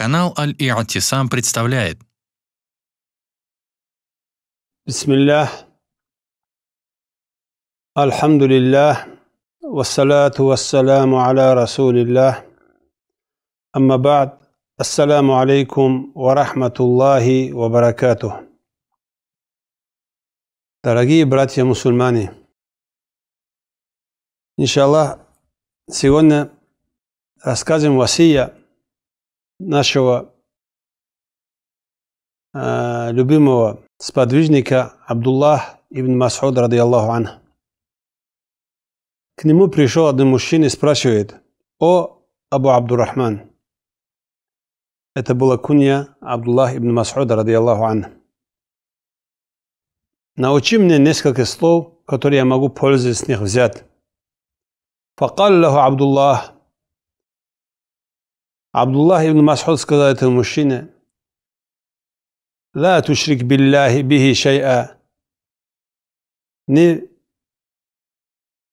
Канал Аль-Иатисам представляет. Бисмиллях. Альхамдулиллах. Вассалату вассаламу аля расулиллах. Амма ба'д. Ассаламу алейкум ва рахматуллахи ва баракату. Дорогие братья-мусульмане, иншаллах, сегодня расскажем Васия – нашего э, любимого сподвижника Абдуллах ибн Масуд, ради Аллаху ан. К нему пришел один мужчина и спрашивает, «О, Абу Абдурахман!» Это была кунья Абдуллах ибн Масуда, ради Аллаху ан. Научи мне несколько слов, которые я могу пользоваться с них взять. فقال له عبد الله Абдуллах ибн Масхуд сказал этому мужчине, «Ла тушрик билляхи бихи шай'а» Не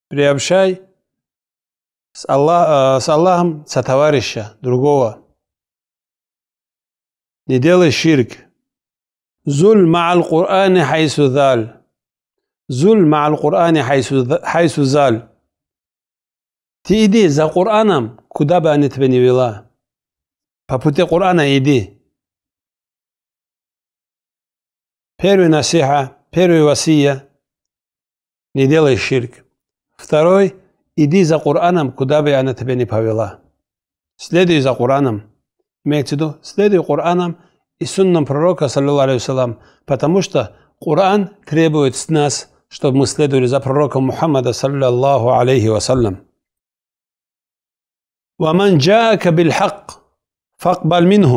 приобщай с, Аллах, с Аллахом со товарища другого. Не делай ширк. Зуль ма'ал Кур'ани хайсу заль. Зуль ма'ал Кур'ани хайсу заль. Ты иди за Кур'аном, куда бы они тебя не вела. Paputi Kur'an'a idi. Первый насиха, первый васия, не делай ширк. Второй, иди за Кораном, куда бы она тебя не повела. Следуй за Кораном. Имеется в виду, следуй Кораном и суннам пророка, саллиллаху потому что Коран требует с нас, чтобы мы следовали за пророком Мухаммада, саллиллаху алейхи вассалям. ومن جاءك بالحق فاقبل منه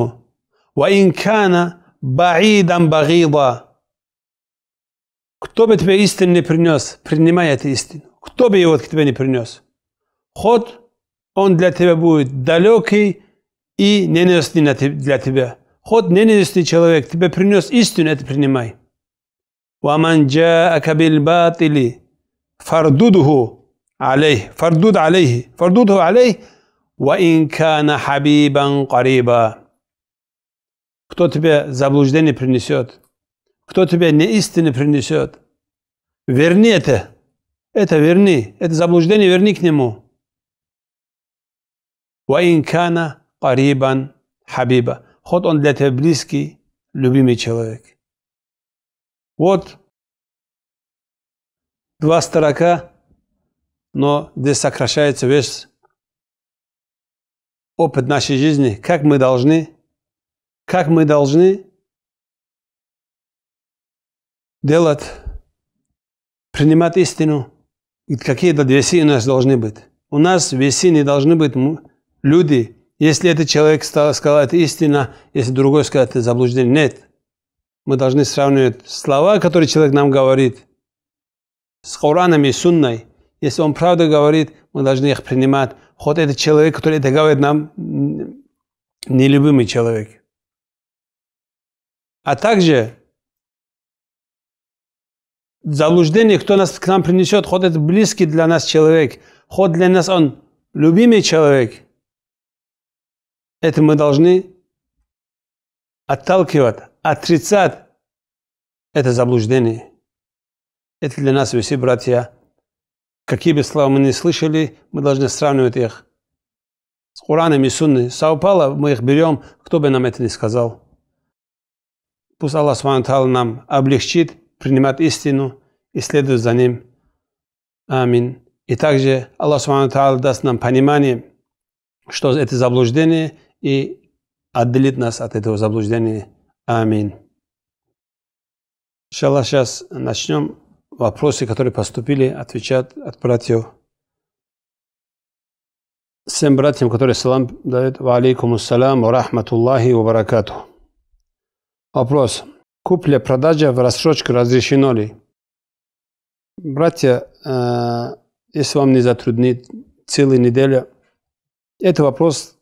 وإن كان بعيدا بغيضا Кто бы тебе истину не принес, принимай эту истину. Кто бы его к тебе не принес. Ход, он для тебя будет далекий и ненавистный для тебя. Ход ненавистный человек, тебе принес истину, это принимай. وَمَنْ جَاءَكَ بِالْبَاطِلِ فَرْدُدُهُ عَلَيْهِ فَرْدُدْ عَلَيْهِ فَرْدُدْهُ عَلَيْهِ وَإِنْ كَانَ حَبِيبًا قَرِيبًا Кто тебе заблуждение принесет? Кто тебе неистину принесет? Верни это. Это верни. Это заблуждение верни к нему. وَإِنْ كَانَ قَرِيبًا حَبِيبًا Хоть он для тебя близкий, любимый человек. Вот два строка, но здесь сокращается весь опыт нашей жизни, как мы должны, как мы должны делать, принимать истину, и какие-то весы у нас должны быть. У нас весы не должны быть люди. Если этот человек сказал, это истина, если другой сказал, это заблуждение. Нет. Мы должны сравнивать слова, которые человек нам говорит, с Кораном и Сунной. Если он правду говорит, мы должны их принимать. Ход – это человек, который это говорит нам, нелюбимый человек. А также заблуждение, кто нас к нам принесет, ход – это близкий для нас человек, ход для нас он любимый человек. Это мы должны отталкивать, отрицать это заблуждение. Это для нас все, братья, Какие бы слова мы не слышали, мы должны сравнивать их с Кураном и Сунной. Саупала мы их берем, кто бы нам это не сказал. Пусть Аллах Субтитры нам облегчит принимать истину и следовать за ним. Амин. И также Аллах Субтитры даст нам понимание, что это заблуждение и отделит нас от этого заблуждения. Амин. Иншаллах, сейчас начнем вопросы, которые поступили, отвечать от братьев. Всем братьям, которые салам дают, ва алейкум ассалам, ва рахматуллахи, баракату. Вопрос. Купля-продажа в рассрочку разрешено ли? Братья, э, если вам не затруднит целую неделю, этот вопрос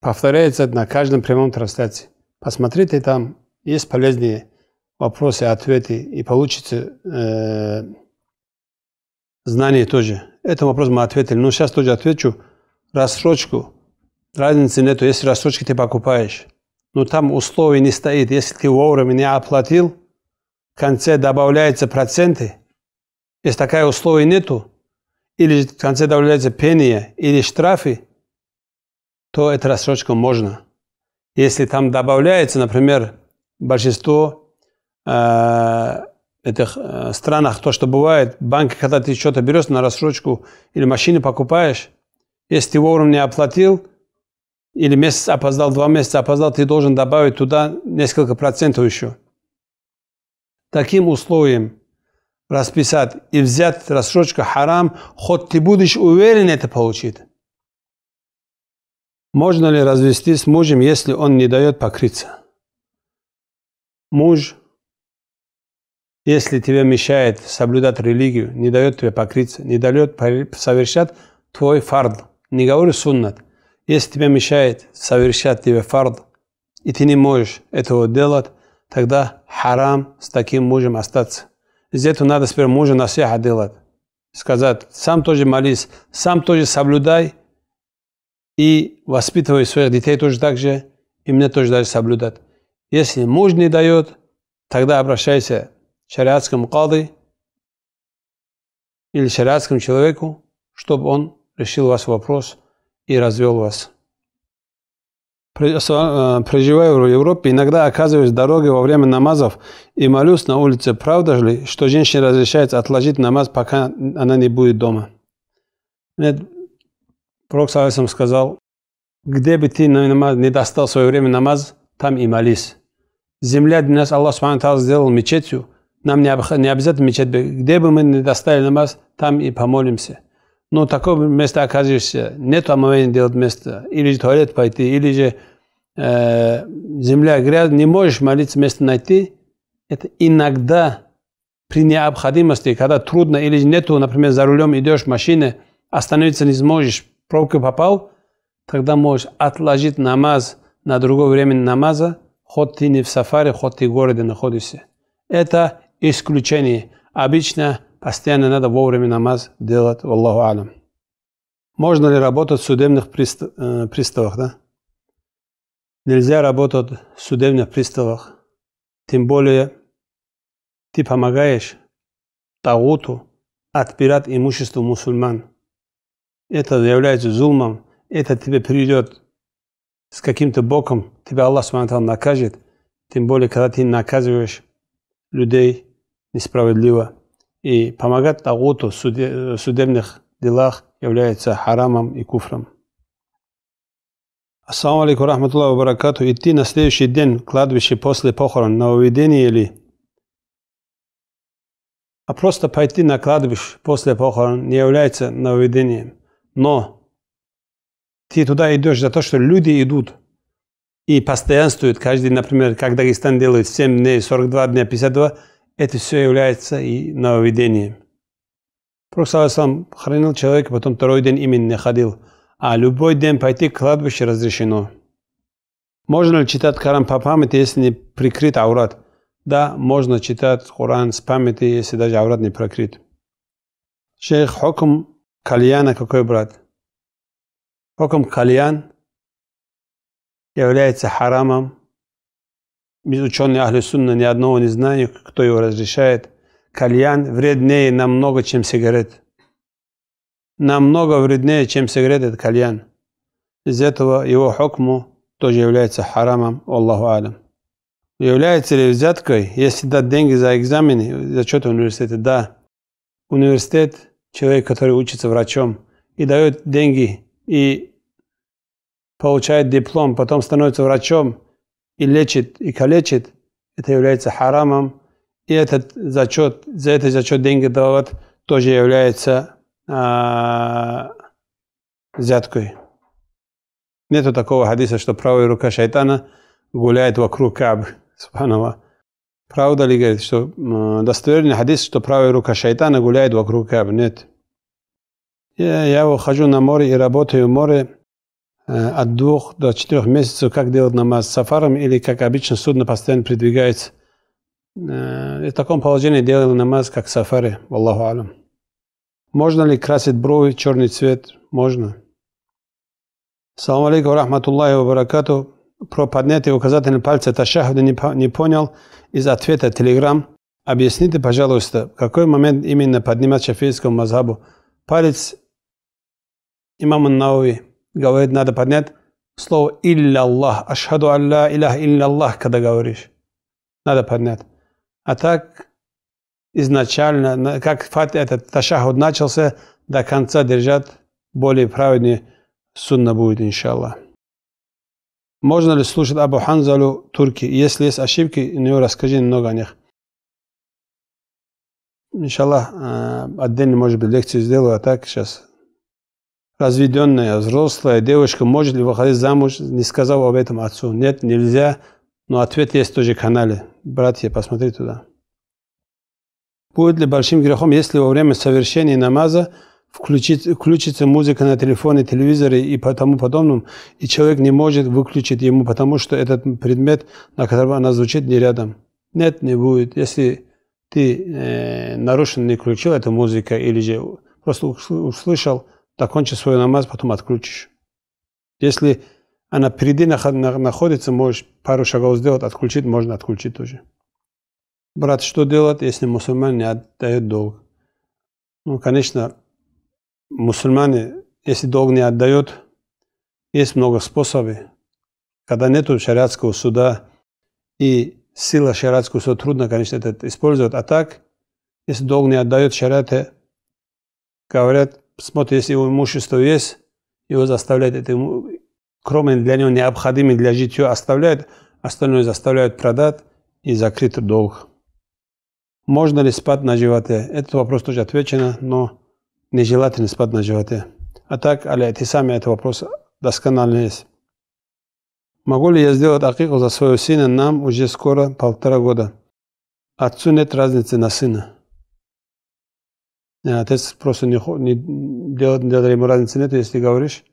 повторяется на каждом прямом трансляции. Посмотрите там, есть полезные вопросы, ответы, и получите э, знание тоже. Этому вопросу мы ответили. Но сейчас тоже отвечу. Рассрочку. Разницы нету, если рассрочки ты покупаешь. Но там условий не стоит. Если ты вовремя не оплатил, в конце добавляются проценты. Если такая условия нету, или в конце добавляется пение, или штрафы, то эта рассрочка можно. Если там добавляется, например, большинство Э, этих э, странах, то, что бывает, банки, когда ты что-то берешь на рассрочку или машины покупаешь, если ты вовремя не оплатил, или месяц опоздал, два месяца опоздал, ты должен добавить туда несколько процентов еще. Таким условием расписать и взять рассрочку харам, хоть ты будешь уверен это получить. Можно ли развестись с мужем, если он не дает покрыться? Муж если тебе мешает соблюдать религию, не дает тебе покрыться, не дает совершать твой фард, не говори суннат. Если тебе мешает совершать тебе фард, и ты не можешь этого делать, тогда харам с таким мужем остаться. Здесь надо сперва мужа насиха делать. Сказать, сам тоже молись, сам тоже соблюдай и воспитывай своих детей тоже так же, и мне тоже даже соблюдать. Если муж не дает, тогда обращайся шариатскому кады или шариатскому человеку, чтобы он решил ваш вопрос и развел вас. Э, Проживаю в Европе, иногда оказываюсь в дороге во время намазов и молюсь на улице. Правда ли, что женщине разрешается отложить намаз, пока она не будет дома? Нет, Пророк Савесом сказал, где бы ты не достал в свое время намаз, там и молись. Земля для нас Аллах Субхану сделал мечетью, нам не, не обязательно мечеть, где бы мы не достали намаз, там и помолимся. Но такого места оказываешься, нет омовения делать места, или же туалет пойти, или же э, земля грязная, не можешь молиться, место найти. Это иногда при необходимости, когда трудно или же нету, например, за рулем идешь в остановиться не сможешь, пробка попал, тогда можешь отложить намаз на другое время намаза, хоть ты не в сафаре, хоть ты в городе находишься. Это исключение. Обычно постоянно надо вовремя намаз делать, Аллаху алям. Можно ли работать в судебных пристав, э, приставах, да? Нельзя работать в судебных приставах. Тем более ты помогаешь Тагуту отбирать имущество мусульман. Это является зулмом, это тебе придет с каким-то боком, тебя Аллах накажет. Тем более, когда ты наказываешь людей – несправедливо. И помогать Тагуту э, в судебных делах является харамом и куфром. Ассаламу алейкум рахматуллаху баракату. Идти на следующий день в кладбище после похорон, на или... А просто пойти на кладбище после похорон не является нововведением. Но ты туда идешь за то, что люди идут и постоянствуют. Каждый, например, как Дагестан делает 7 дней, 42 дня, 52, это все является и нововведением. Пророк сам хранил человека, потом второй день именно не ходил. А любой день пойти к кладбищу разрешено. Можно ли читать Коран по памяти, если не прикрыт аурат? Да, можно читать Коран с памяти, если даже аурат не прикрыт. Шейх Хокм Кальяна какой брат? Хокм Кальян является харамом ученые Ахли Сунна ни одного не знают, кто его разрешает. Кальян вреднее намного, чем сигарет. Намного вреднее, чем сигарет, это кальян. Из этого его хокму тоже является харамом, Аллаху Алям. Является ли взяткой, если дать деньги за экзамены, за в университете? Да. Университет, человек, который учится врачом, и дает деньги, и получает диплом, потом становится врачом – и лечит, и калечит, это является харамом. И этот зачет, за этот зачет деньги давать тоже является а, взяткой. Нету такого хадиса, что правая рука шайтана гуляет вокруг Кабы. Субханова. Правда ли говорит, что э, достоверный хадис, что правая рука шайтана гуляет вокруг Кабы? Нет. Я, я выхожу на море и работаю в море, Э, от двух до четырех месяцев, как делать намаз с сафаром или как обычно судно постоянно придвигается. Э, и в таком положении делаем намаз, как сафари, Аллаху алям. Можно ли красить брови черный цвет? Можно. Салам алейкум, рахматуллахи ва баракату. Про поднятие указательного пальца ташахуда не, не понял из ответа Телеграм. Объясните, пожалуйста, в какой момент именно поднимать шафейскому мазхабу палец имама Науи? говорит, надо понять слово «Илля Ашхаду Алла Илях Илля Аллах», когда говоришь. Надо понять. А так изначально, как этот ташахуд начался, до конца держат, более праведнее сунна будет, иншаллах. Можно ли слушать Абу Ханзалу турки? Если есть ошибки, ну расскажи немного о них. Иншаллах, э, отдельно, может быть, лекцию сделаю, а так сейчас разведенная, взрослая девушка может ли выходить замуж, не сказав об этом отцу? Нет, нельзя. Но ответ есть тоже в канале. Братья, посмотрите туда. Будет ли большим грехом, если во время совершения намаза включить, включится музыка на телефоне, телевизоре и тому подобном, и человек не может выключить ему, потому что этот предмет, на котором она звучит, не рядом? Нет, не будет. Если ты э, нарушенно не включил эту музыку или же просто услышал, Закончи свой намаз, потом отключишь. Если она впереди находится, можешь пару шагов сделать, отключить, можно отключить тоже. Брат, что делать, если мусульман не отдает долг? Ну, конечно, мусульмане, если долг не отдает, есть много способов. Когда нет шариатского суда и сила шариатского суда, трудно, конечно, это использовать. А так, если долг не отдает шариате, говорят, смотрит, если его имущество есть, его заставляют это кроме для него необходимый для жития оставляют, остальное заставляют продать и закрыть долг. Можно ли спать на животе? Этот вопрос тоже отвечено, но нежелательно спать на животе. А так, аля, ты сами этот вопрос досконально есть. Могу ли я сделать акику за своего сына? Нам уже скоро полтора года. Отцу нет разницы на сына. Э, ты просто не, не делать, делать ему разницы нет, если говоришь,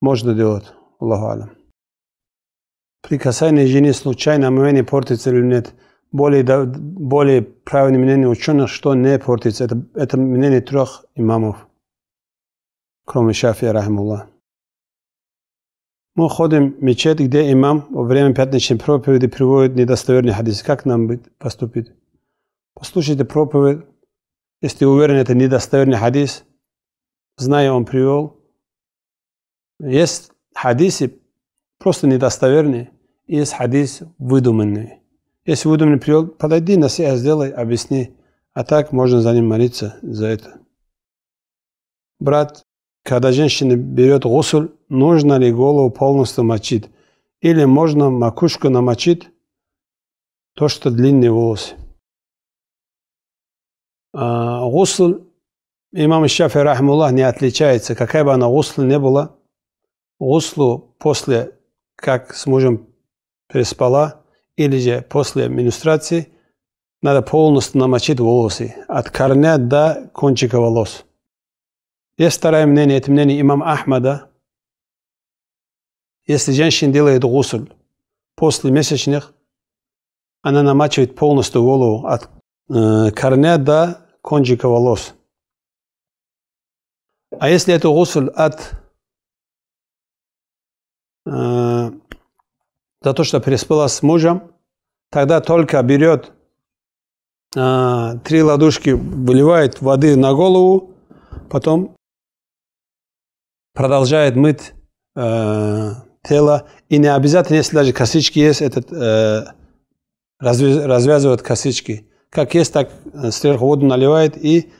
можно делать, Аллаху Алям. Прикасание жене случайно мнение портится или нет. Более, более правильное мнение ученых, что не портится. Это, это мнение трех имамов, кроме Шафия, рахимуллах. Мы ходим в мечеть, где имам во время пятничной проповеди приводит недостоверный хадис. Как нам быть, поступить? Послушайте проповедь, если уверен, это недостоверный хадис, зная, он привел. Есть хадисы просто недостоверные, есть хадис выдуманные. Если выдуманный привел, подойди, на себя сделай, объясни. А так можно за ним молиться, за это. Брат, когда женщина берет гусуль, нужно ли голову полностью мочить? Или можно макушку намочить, то, что длинные волосы. А, гусл имам Шафи Рахмуллах не отличается, какая бы она гусл не была. Гуслу после, как с мужем переспала, или же после менструации, надо полностью намочить волосы, от корня до кончика волос. Есть второе мнение, это мнение имама Ахмада. Если женщина делает гусл после месячных, она намачивает полностью голову от э, корня до кончика волос. А если это гусль от э, за то, что переспала с мужем, тогда только берет э, три ладушки, выливает воды на голову, потом продолжает мыть э, тело. И не обязательно, если даже косички есть, этот, э, развязывают косички. Как есть, так сверху воду наливает и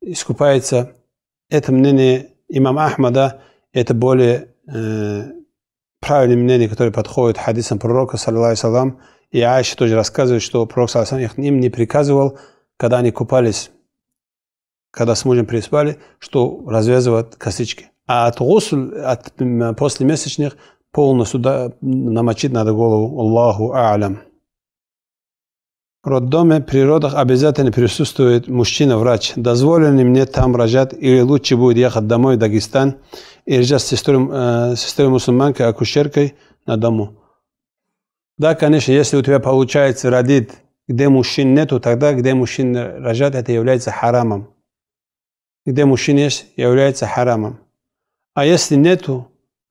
искупается. Это мнение имама Ахмада, это более э, правильное мнение, которое подходит хадисам пророка, саллиллаху И Аиша тоже рассказывает, что пророк, саллиллаху им не приказывал, когда они купались, когда с мужем приспали, что развязывать косички. А от гусль, от, после месячных полностью да, намочить надо голову. Аллаху а'лям роддоме при родах обязательно присутствует мужчина-врач. Дозволено ли мне там рожать или лучше будет ехать домой в Дагестан и рожать с сестрой, э, сестрой мусульманкой, акушеркой на дому? Да, конечно, если у тебя получается родить, где мужчин нету, тогда где мужчин рожать, это является харамом. Где мужчин есть, является харамом. А если нету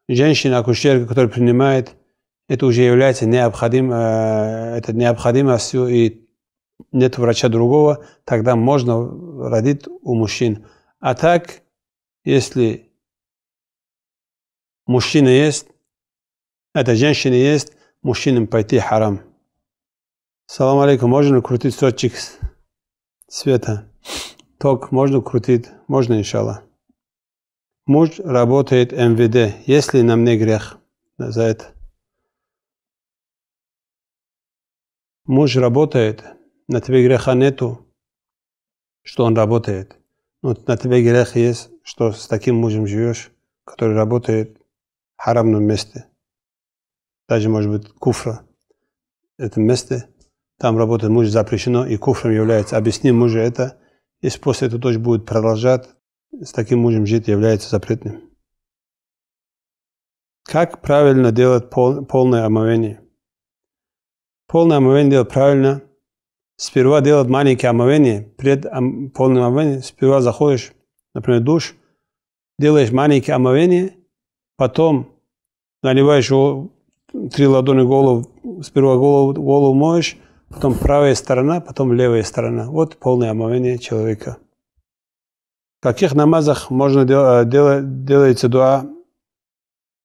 женщины, акушерка, которая принимает, это уже является необходим, э, это необходимостью и нет врача другого, тогда можно родить у мужчин. А так, если мужчина есть, это женщина есть, мужчинам пойти харам. Салам алейкум, можно крутить сотчик света? Ток можно крутить? Можно, иншаллах. Муж работает МВД, если нам не грех за это. Муж работает на тебе греха нету, что он работает. Но ну, на тебе грех есть, что с таким мужем живешь, который работает в харамном месте. Даже, может быть, куфра. Это место, там работает муж запрещено, и куфром является. Объясни мужу это. Если после этого дочь будет продолжать, с таким мужем жить является запретным. Как правильно делать пол, полное омовение? Полное омовение делать правильно – сперва делать маленькие омовения, перед полным омовением, сперва заходишь, например, душ, делаешь маленькие омовения, потом наливаешь три ладони голову, сперва голову, голову моешь, потом правая сторона, потом левая сторона. Вот полное омовение человека. В каких намазах можно делать, э, делать, делается дуа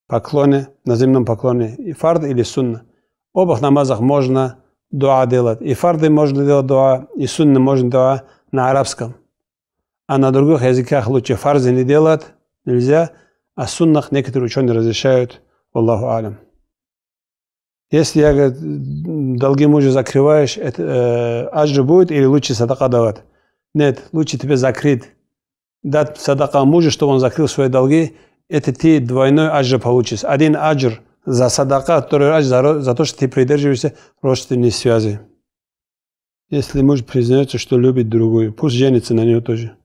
поклоне, на земном поклоне, и фард или сунна? В обох намазах можно дуа делать. И фарды можно делать дуа, и сунны можно делать на арабском. А на других языках лучше фарзы не делать нельзя, а суннах некоторые ученые разрешают, Аллаху алям. Если я говорит, долги мужа закрываешь, это, э, аджи будет или лучше садака давать? Нет, лучше тебе закрыть. Дать садака мужу, чтобы он закрыл свои долги, это ты двойной аджи получишь. Один аджир – за садака который Торы за, за то, что ты придерживаешься родственной связи. Если муж признается, что любит другую, пусть женится на нее тоже.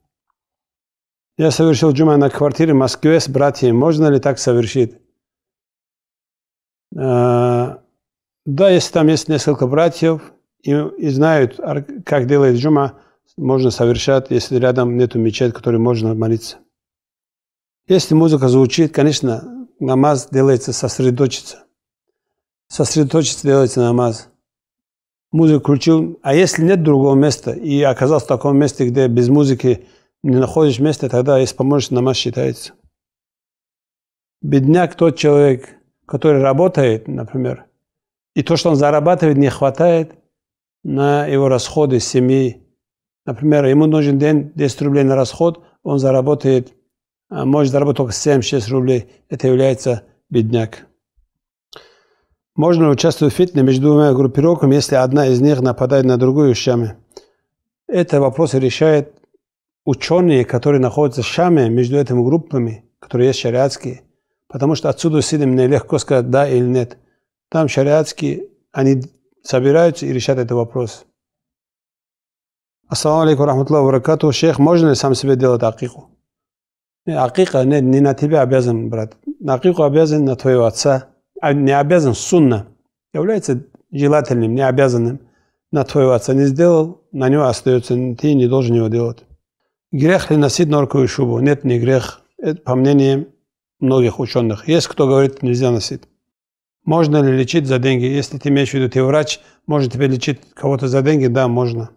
Я совершил джума на квартире в Москве с братьями. Можно ли так совершить? А, да, если там есть несколько братьев и, и знают, как делает джума, можно совершать, если рядом нет мечети в которой можно молиться. Если музыка звучит, конечно, намаз делается сосредоточиться. Сосредоточиться делается намаз. Музыку включил. А если нет другого места, и оказался в таком месте, где без музыки не находишь места, тогда если поможешь, намаз считается. Бедняк тот человек, который работает, например, и то, что он зарабатывает, не хватает на его расходы семьи. Например, ему нужен день 10 рублей на расход, он заработает а может заработать только 76 рублей. Это является бедняк. Можно ли участвовать в фитне между двумя группировками, если одна из них нападает на другую в Шаме. Это вопрос решает ученые, которые находятся в Шаме между этими группами, которые есть шариатские. Потому что отсюда сидим нелегко сказать да или нет. Там шариатские, они собираются и решают этот вопрос. Ассаламу алейкум рахматуллаху баракату. Шейх, можно ли сам себе делать акику? Акика не, не на тебя обязан, брат. На акику обязан на твоего отца. А не обязан сунна. Является желательным, не обязанным. На твоего отца не сделал, на него остается, ты не должен его делать. Грех ли носить норковую шубу? Нет, не грех. Это по мнению многих ученых. Есть кто говорит, нельзя носить. Можно ли лечить за деньги? Если ты имеешь в виду, ты врач, может тебе лечить кого-то за деньги? Да, можно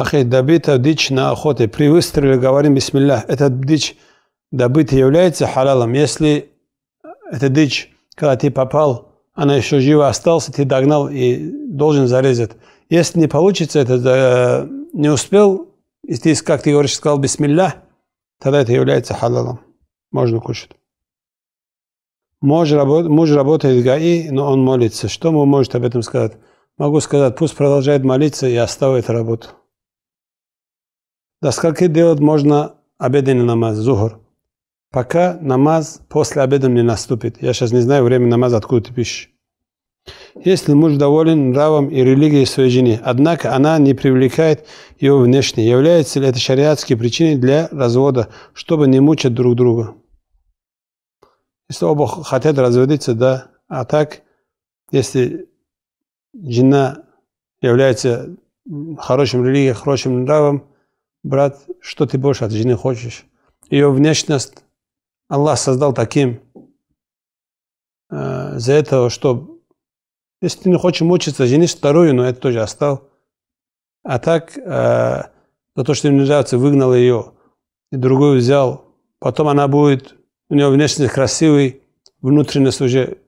ахей добыта дичь на охоте. При выстреле говорим бисмиллях. Этот дичь добытый является халалом. Если эта дичь, когда ты попал, она еще жива остался, ты догнал и должен зарезать. Если не получится, это э, не успел, и ты, как ты говоришь, сказал бисмиллях, тогда это является халалом. Можно кушать. Муж, работ, муж работает в ГАИ, но он молится. Что мы может об этом сказать? Могу сказать, пусть продолжает молиться и оставит работу. До скольки делать можно обеденный намаз, зухр? Пока намаз после обеда не наступит. Я сейчас не знаю время намаза, откуда ты пишешь. Если муж доволен нравом и религией своей жены, однако она не привлекает его внешне, является ли это шариатской причиной для развода, чтобы не мучать друг друга? Если оба хотят разводиться, да, а так, если жена является хорошим религией, хорошим нравом, брат, что ты больше от жены хочешь? Ее внешность Аллах создал таким, э, за этого, что если ты не хочешь мучиться, женись вторую, но это тоже оставил. А так, э, за то, что им не нравится, выгнал ее, и другую взял. Потом она будет, у нее внешность красивый, внутренность уже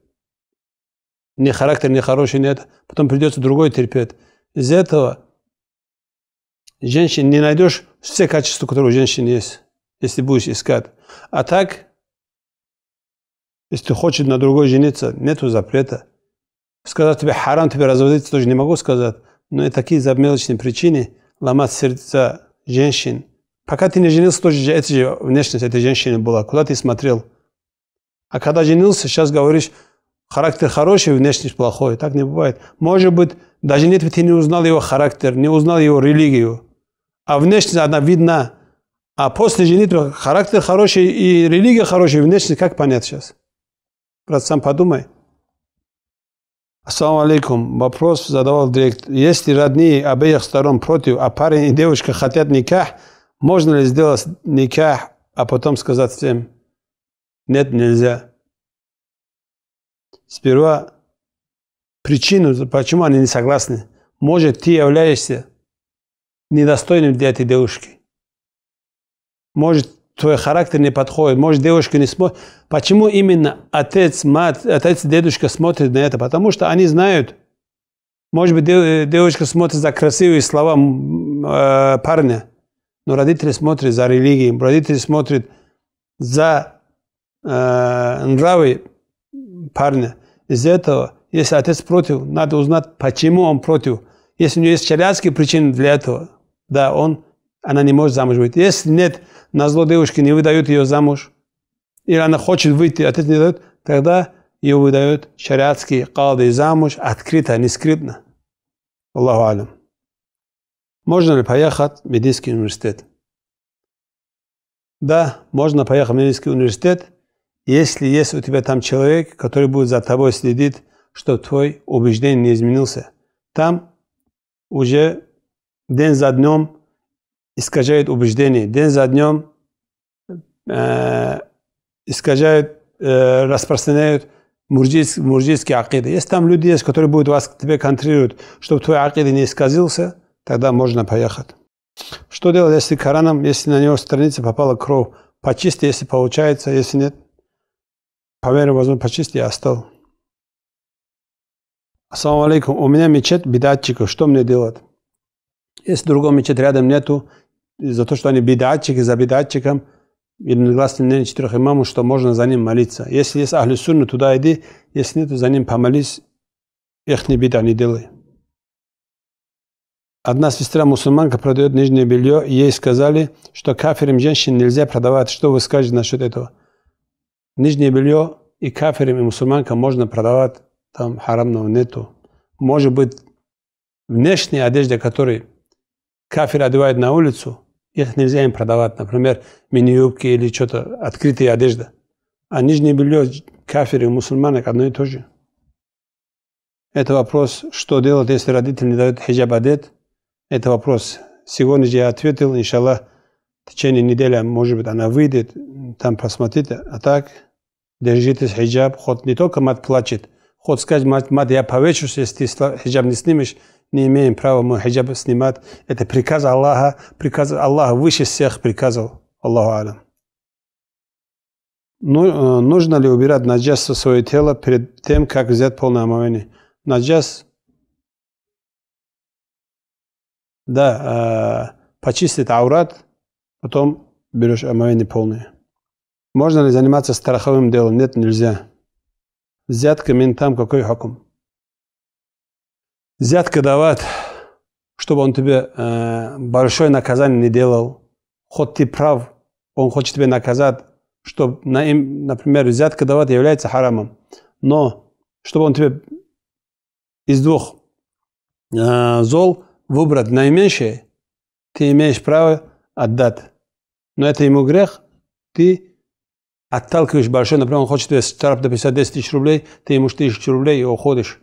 не характер, не хороший, нет. Потом придется другой терпеть. Из этого – женщин не найдешь все качества, которые у женщин есть, если будешь искать. А так, если ты хочешь на другой жениться, нету запрета. Сказать тебе харам, тебе разводиться тоже не могу сказать. Но и такие за мелочные причины ломать сердца женщин. Пока ты не женился, тоже эта же внешность этой женщины была. Куда ты смотрел? А когда женился, сейчас говоришь, характер хороший, внешность плохой. Так не бывает. Может быть, даже нет, ты не узнал его характер, не узнал его религию а внешне она видна. А после женитьбы характер хороший и религия хорошая, Внешне как понять сейчас? Брат, сам подумай. Ассаламу алейкум. Вопрос задавал директ. Если родные обеих сторон против, а парень и девушка хотят никах, можно ли сделать никах, а потом сказать всем, нет, нельзя. Сперва причину, почему они не согласны. Может, ты являешься недостойным для этой девушки. Может, твой характер не подходит, может, девушка не смотрит. Почему именно отец, мать, отец, дедушка смотрит на это? Потому что они знают. Может быть, девочка смотрит за красивые слова э, парня, но родители смотрят за религией, родители смотрят за э, нравы парня. Из-за этого, если отец против, надо узнать, почему он против. Если у него есть человеческие причины для этого – да, он, она не может замуж выйти. Если нет, на зло девушки не выдают ее замуж, или она хочет выйти, отец не дают тогда ее выдают шариатские калды замуж, открыто, не скрытно. Аллаху алям. Можно ли поехать в Мединский университет? Да, можно поехать в Мединский университет, если есть у тебя там человек, который будет за тобой следить, что твой убеждение не изменился. Там уже день за днем искажают убеждения, день за днем э, искажают, э, распространяют мурджийские, мурджийские акиды. Если там люди есть, которые будут вас тебе контролировать, чтобы твой акиды не исказился, тогда можно поехать. Что делать, если Кораном, если на него страница попала кровь? Почисти, если получается, если нет, по мере возможно почисти и остал. Ассаламу алейкум, у меня мечет бедатчиков, что мне делать? Если drugom мечет рядом нету, за то, что они bidatčik за za единогласно jer четырех glasni что можно за ним молиться. Если есть ахли сунну, туда иди, если нет, за ним помолись, их не беда, не делай. Одна сестра-мусульманка продает нижнее белье, и ей сказали, что кафирам женщин нельзя продавать. Что вы скажете насчет этого? Нижнее белье и кафирам, и мусульманкам можно продавать, там харамного нету. Может быть, внешняя одежда, которая кафир одевает на улицу, их нельзя им продавать. Например, мини-юбки или что-то, открытая одежда. А нижнее белье кафир и мусульманок одно и то же. Это вопрос, что делать, если родители не дает хиджаб одет. Это вопрос. Сегодня же я ответил, иншаллах, в течение недели, а может быть, она выйдет, там посмотрите. А так, держитесь хиджаб, хоть не только мать плачет, хоть сказать, мать мат я повечусь, если ты хиджаб не снимешь, не имеем права мы хиджаб снимать. Это приказ Аллаха, приказ Аллаха выше всех приказал, Аллаху Алям. Ну, э, нужно ли убирать наджас со своего тела перед тем, как взять полное омовение? Наджас, да, э, почистить аурат, потом берешь омовение полное. Можно ли заниматься страховым делом? Нет, нельзя. Взятка ментам какой хакум? взятка давать, чтобы он тебе э, большое наказание не делал. Хоть ты прав, он хочет тебя наказать, чтобы, на им, например, взятка давать является харамом. Но чтобы он тебе из двух э, зол выбрать наименьшее, ты имеешь право отдать. Но это ему грех, ты отталкиваешь большой, например, он хочет тебе штраф до 50 10 тысяч рублей, ты ему 10 тысяч рублей и уходишь.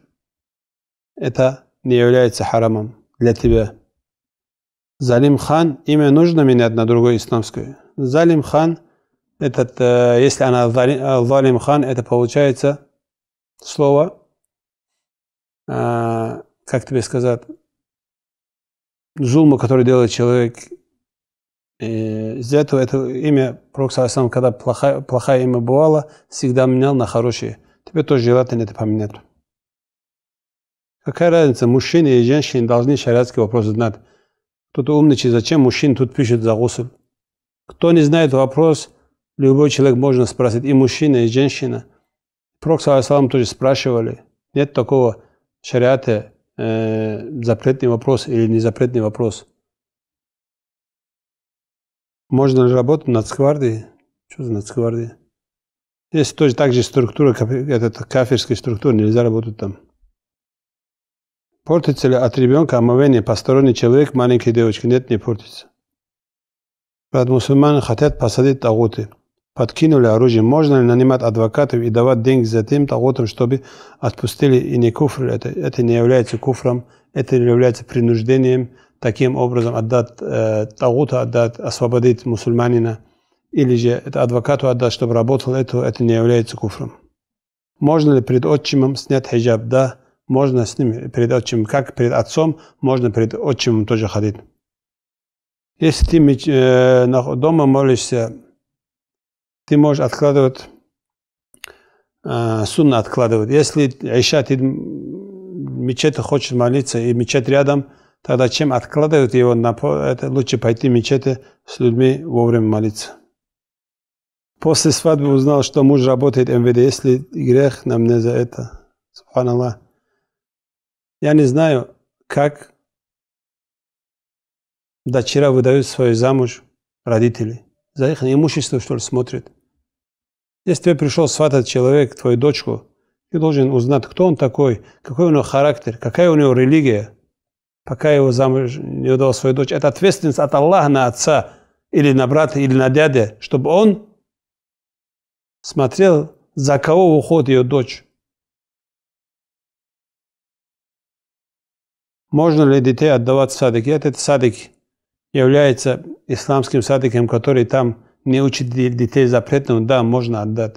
Это не является харамом для тебя. Залим хан, имя нужно менять на другое исламское. Залим хан, этот, э, если она э, залим хан, это получается слово, э, как тебе сказать, зулму, который делает человек, Из этого это имя Пророк сам, когда плохая, плохая имя бывало, всегда менял на хорошее. Тебе тоже желательно это поменять. Какая разница, мужчины и женщины должны шариатский вопрос знать. Кто-то умничает, зачем мужчин тут пишет за гусль. Кто не знает вопрос, любой человек можно спросить, и мужчина, и женщина. Пророк, салам, тоже спрашивали. Нет такого шариата, э, запретный вопрос или незапретный вопрос. Можно ли работать над сквардией? Что за над сквардией? Если тоже так же структура, это кафирская структура, нельзя работать там. Портится ли от ребенка омовение а посторонний человек, маленькой девочки? Нет, не портится. Брат мусульман хотят посадить тагуты. Подкинули оружие. Можно ли нанимать адвокатов и давать деньги за тем тагутам, чтобы отпустили и не куфр? Это, это не является куфром, это является принуждением. Таким образом отдать э, тагута, отдать, освободить мусульманина. Или же это адвокату отдать, чтобы работал, это, это не является куфром. Можно ли перед отчимом снять хиджаб? Да можно с ним перед отчим, как перед отцом, можно перед отчимом тоже ходить. Если ты э, дома молишься, ты можешь откладывать, э, сунна откладывать. Если Айша, ты мечети хочет молиться, и мечеть рядом, тогда чем откладывают его, на, это лучше пойти в мечети с людьми вовремя молиться. После свадьбы узнал, что муж работает в МВД, если грех нам не за это. Субханаллах. Я не знаю, как дочера выдают свою замуж родители. За их имущество, что ли, смотрят. Если тебе пришел сватать человек, твою дочку, ты должен узнать, кто он такой, какой у него характер, какая у него религия. Пока его замуж не удал свою дочь. Это ответственность от Аллаха на отца или на брата, или на дядя, чтобы он смотрел, за кого уходит ее дочь. Можно ли детей отдавать в садик? И этот садик является исламским садиком, который там не учит детей запретному. да, можно отдать.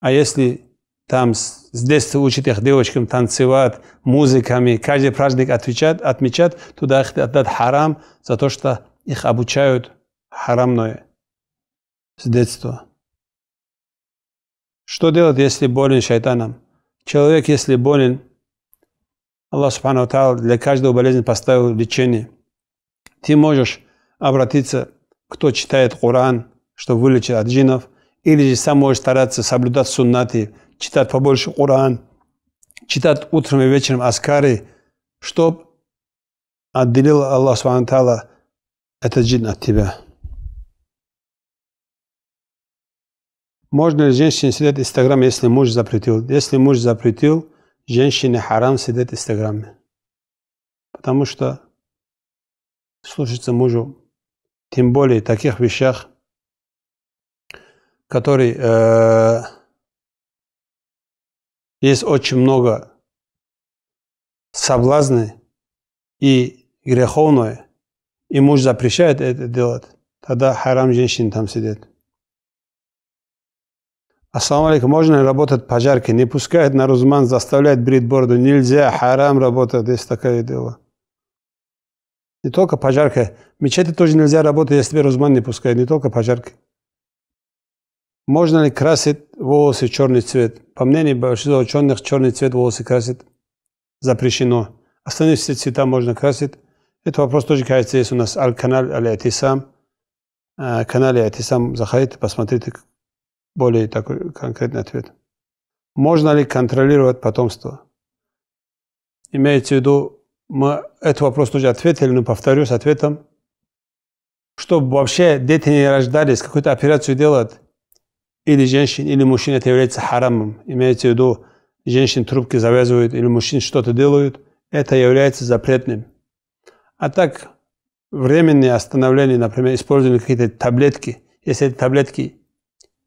А если там с детства учат их девочкам танцевать, музыками, каждый праздник отвечать, отмечать, туда их отдать харам за то, что их обучают харамное с детства. Что делать, если болен шайтаном? Человек, если болен Аллах Субхану Таал для каждого болезни поставил лечение. Ты можешь обратиться, кто читает Коран, что вылечит от джинов, или же сам можешь стараться соблюдать суннаты, читать побольше Коран, читать утром и вечером аскары, чтобы отделил Аллах Субхану Таала этот джин от тебя. Можно ли женщине сидеть в Инстаграм, если муж запретил? Если муж запретил, женщине харам сидеть в Инстаграме. Потому что слушаться мужу, тем более в таких вещах, которые э, есть очень много соблазны и греховное, и муж запрещает это делать, тогда харам женщин там сидит. Ассаламу алейкум. Можно работать пожарки? Не пускает на Рузман, заставляет брить бороду. Нельзя, харам работает, есть такое дело. Не только пожарка. Мечети тоже нельзя работать, если тебя Рузман не пускает. Не только пожарки. Можно ли красить волосы черный цвет? По мнению большинства ученых, черный цвет волосы красит запрещено. Остальные все цвета можно красить. Это вопрос тоже, кажется, есть у нас Аль-Канал Аль-Атисам. Э, Канал Аль-Атисам, заходите, посмотрите, более такой конкретный ответ. Можно ли контролировать потомство? Имеется в виду, мы этот вопрос уже ответили, но повторю с ответом, чтобы вообще дети не рождались, какую-то операцию делать, или женщин, или мужчина это является харамом. Имеется в виду, женщин трубки завязывают, или мужчин что-то делают, это является запретным. А так, временное остановление, например, использование какие-то таблетки, если эти таблетки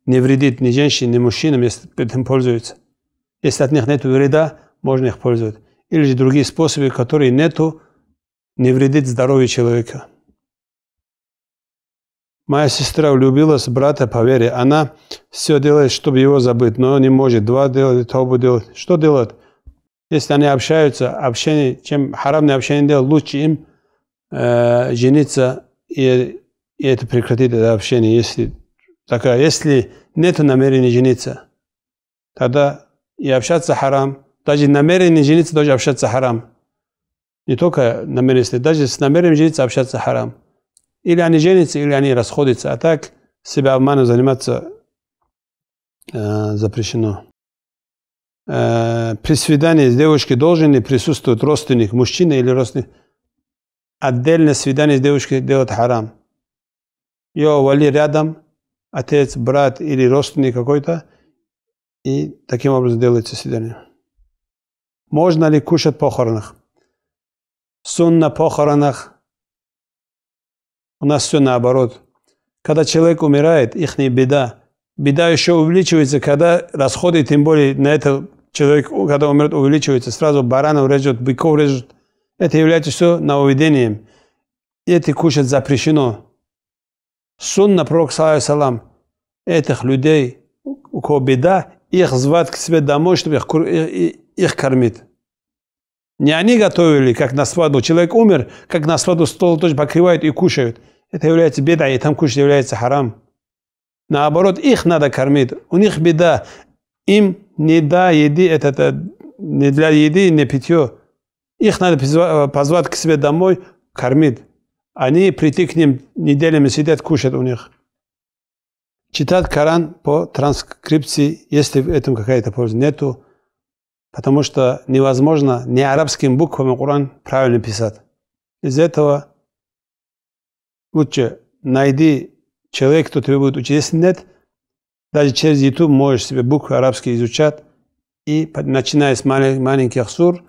не вредит ни женщинам, ни мужчинам, если этим пользуются. Если от них нет вреда, можно их пользовать. Или же другие способы, которые нету, не вредит здоровью человека. Моя сестра влюбилась в брата по вере. Она все делает, чтобы его забыть, но не может. Два делает, того а делать. Что делать? Если они общаются, общение, чем харамное общение делать, лучше им э, жениться и, и это прекратить это общение, если такая, если нет намерения жениться, тогда и общаться харам. Даже намерение жениться, даже общаться харам. Не только намерение, даже с намерением жениться общаться харам. Или они женятся, или они расходятся. А так себя обманом заниматься э, запрещено. Э, при свидании с девушкой должен ли присутствовать родственник, мужчина или родственник. Отдельное свидание с девушкой делать харам. Ее вали рядом – отец, брат или родственник какой-то, и таким образом делается свидание. Можно ли кушать похоронах? на похоронах. У нас все наоборот. Когда человек умирает, их не беда. Беда еще увеличивается, когда расходы, тем более на это человек, когда умрет, увеличивается. Сразу баранов режут, быков режут. Это является все нововведением. И это кушать запрещено. Сунна Пророка, салам, этих людей, у кого беда, их звать к себе домой, чтобы их, их, их кормить. Не они готовили, как на свадьбу. Человек умер, как на свадьбу стол тоже покрывают и кушают. Это является беда, и там кушать является харам. Наоборот, их надо кормить. У них беда. Им не да еды, это, это не для еды, не питье. Их надо э, позвать к себе домой, кормить. Они прийти к ним неделями сидят, кушают у них. Читать Коран по транскрипции, если в этом какая-то польза нету, потому что невозможно не арабскими буквами Коран правильно писать. Из этого лучше найди человека, кто тебе будет учить. Если нет, даже через YouTube можешь себе буквы арабские изучать и, начиная с маленьких сур,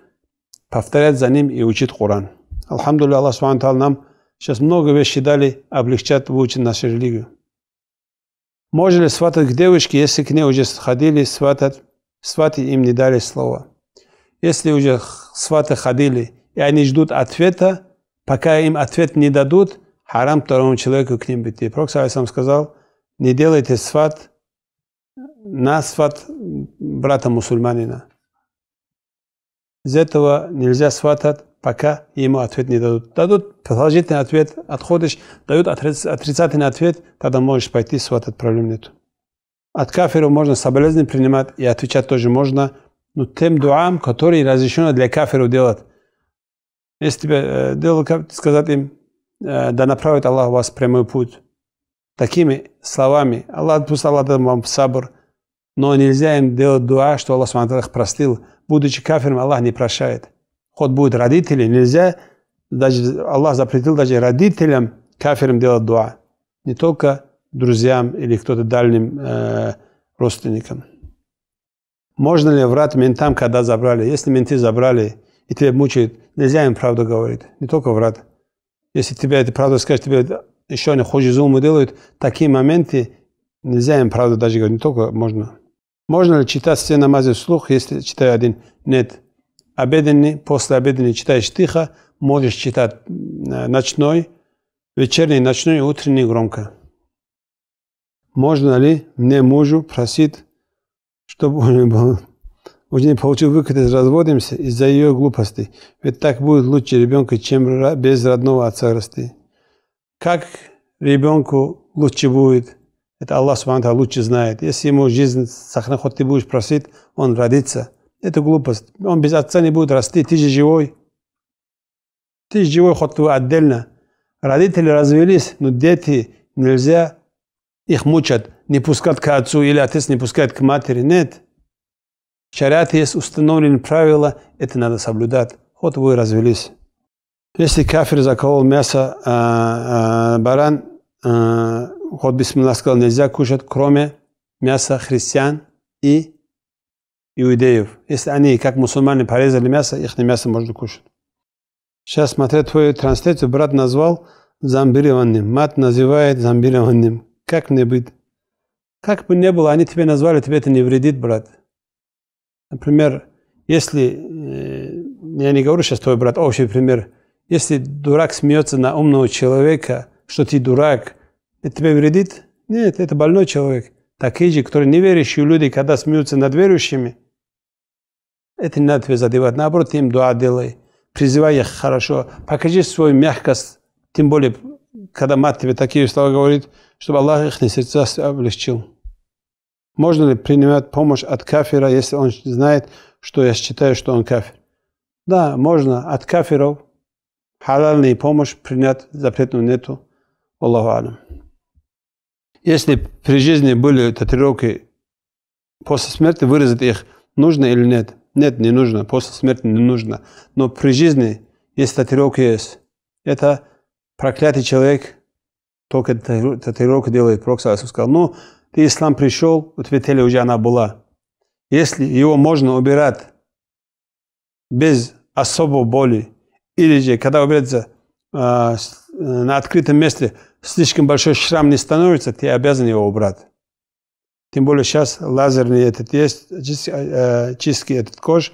повторять за ним и учить Коран. Алхамдулилля, Аллах нам сейчас много вещей дали, облегчат, выучат нашу религию. Можно ли сватать к девочке, если к ней уже ходили сватать, сваты им не дали слова? Если уже сваты ходили, и они ждут ответа, пока им ответ не дадут, харам второму человеку к ним прийти. Пророк сам сказал, не делайте сват на сват брата мусульманина. Из этого нельзя сватать пока ему ответ не дадут. Дадут положительный ответ, отходишь, дают отрицательный ответ, тогда можешь пойти, сватать проблем нет. От кафиров можно соболезнования принимать и отвечать тоже можно, но тем дуам, которые разрешено для кафиров делать. Если тебе э, делал, сказать им, э, да направит Аллах вас в прямой путь. Такими словами, Аллах, пусть Аллах дал вам сабр, но нельзя им делать дуа, что Аллах их простил. Будучи кафиром, Аллах не прощает. Хоть будет родители, нельзя, даже Аллах запретил даже родителям, кафирам делать дуа. Не только друзьям или кто-то дальним э, родственникам. Можно ли врать ментам, когда забрали? Если менты забрали и тебя мучают, нельзя им правду говорить. Не только врать. Если тебе это правду скажешь, тебе еще они хуже зумы делают, такие моменты нельзя им правду даже говорить. Не только можно. Можно ли читать все намазы вслух, если читаю один? Нет обеденный, после обеденный читаешь тихо, можешь читать э, ночной, вечерний, ночной, утренний громко. Можно ли мне мужу просить, чтобы он был уж не получил выход из разводимся из-за ее глупости. Ведь так будет лучше ребенка, чем без родного отца расти. Как ребенку лучше будет, это Аллах Субхану лучше знает. Если ему жизнь сахна, хоть ты будешь просить, он родится. Это глупость. Он без отца не будет расти, ты же живой. Ты же живой, хоть вы отдельно. Родители развелись, но дети нельзя их мучать, не пускать к отцу или отец не пускает к матери. Нет. В шариате есть установленные правила, это надо соблюдать. Хоть вы развелись. Если кафир заколол мясо, а, а, баран, а, хоть бисмилла сказал, нельзя кушать, кроме мяса христиан и иудеев. Если они, как мусульмане, порезали мясо, их мясо можно кушать. Сейчас, смотря твою трансляцию, брат назвал зомбированным. Мат называет зомбированным. Как мне быть? Как бы ни было, они тебе назвали, тебе это не вредит, брат. Например, если, э, я не говорю сейчас твой брат, общий пример, если дурак смеется на умного человека, что ты дурак, это тебе вредит? Нет, это больной человек. Такие же, которые неверующие люди, когда смеются над верующими, это не надо тебя задевать. Наоборот, ты им дуа делай. Призывай их хорошо. Покажи свою мягкость. Тем более, когда мать тебе такие слова говорит, чтобы Аллах их на сердца облегчил. Можно ли принимать помощь от кафира, если он знает, что я считаю, что он кафир? Да, можно. От кафиров халальную помощь принять запретную нету. Аллаху алям. Если при жизни были татуировки, после смерти вырезать их нужно или нет – нет, не нужно. После смерти не нужно. Но при жизни, если татуировка есть, это проклятый человек, только татуировку делает. Пророк Иисус сказал, ну, ты ислам пришел, у тебя теле уже она была. Если его можно убирать без особой боли, или же, когда убирается а, э, на открытом месте, слишком большой шрам не становится, ты обязан его убрать. Тем более сейчас лазерный этот есть, э, чистки, этот кож,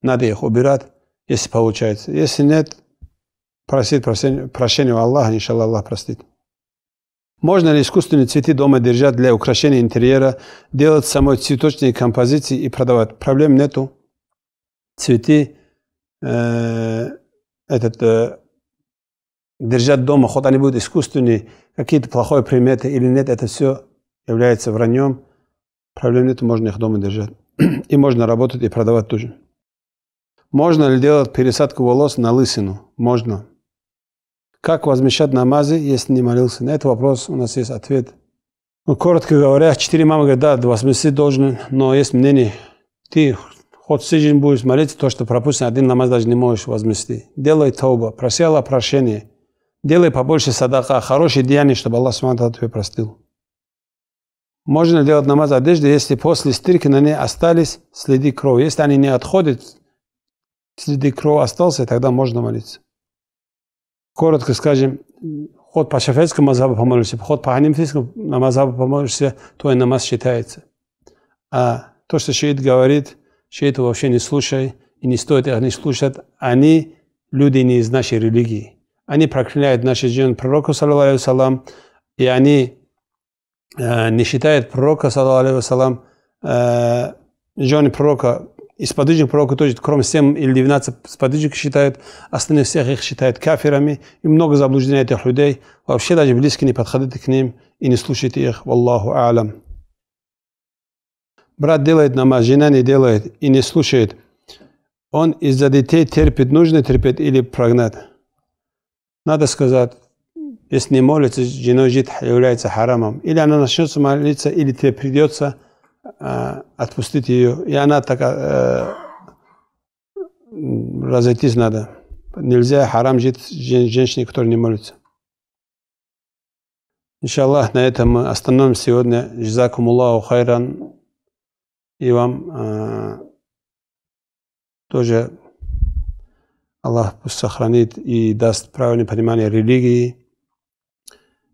надо их убирать, если получается. Если нет, просить прощения, прощения у Аллаха, иншаллах, Аллах простит. Можно ли искусственные цветы дома держать для украшения интерьера, делать самой цветочные композиции и продавать? Проблем нету. Цветы э, этот, э, держать дома, хоть они будут искусственные, какие-то плохие приметы или нет, это все является враньем. Проблем нет, можно их дома держать. и можно работать и продавать тоже. Можно ли делать пересадку волос на лысину? Можно. Как возмещать намазы, если не молился? На этот вопрос у нас есть ответ. Ну, коротко говоря, четыре мамы говорят, да, 80 должен, но есть мнение, ты хоть всю жизнь будешь молиться, то, что пропущен один намаз, даже не можешь возмести. Делай тауба, проси Аллах прощения. Делай побольше садака, хорошие деяния, чтобы Аллах Субтитры тебе простил. Можно делать намаз одежды, если после стирки на ней остались следы крови. Если они не отходят, следы крови остался, тогда можно молиться. Коротко скажем, ход по шафетскому мазабу помолишься, ход по ханифийскому мазабу помолишься, твой намаз считается. А то, что шиит говорит, шииту вообще не слушай, и не стоит их не слушать. Они люди не из нашей религии. Они прокляют наши жен пророку, саллаху и они Э, не считает пророка, салам, э, жены пророка, и сподвижник пророка тоже, кроме 7 или 12 сподвижников считают, остальные всех их считают кафирами, и много заблуждений этих людей. Вообще даже близко не подходите к ним и не слушайте их, Валлаху алям. Брат делает намаз, жена не делает и не слушает. Он из-за детей терпит, нужно терпеть или прогнать. Надо сказать, если не молится женой жить является харамом. Или она начнется молиться, или тебе придется э, отпустить ее. И она так э, разойтись надо. Нельзя харам жить жен, женщине, которая не молится. Иншаллах, на этом мы остановим сегодня. Джизакумуллаху хайран. И вам э, тоже Аллах пусть сохранит и даст правильное понимание религии.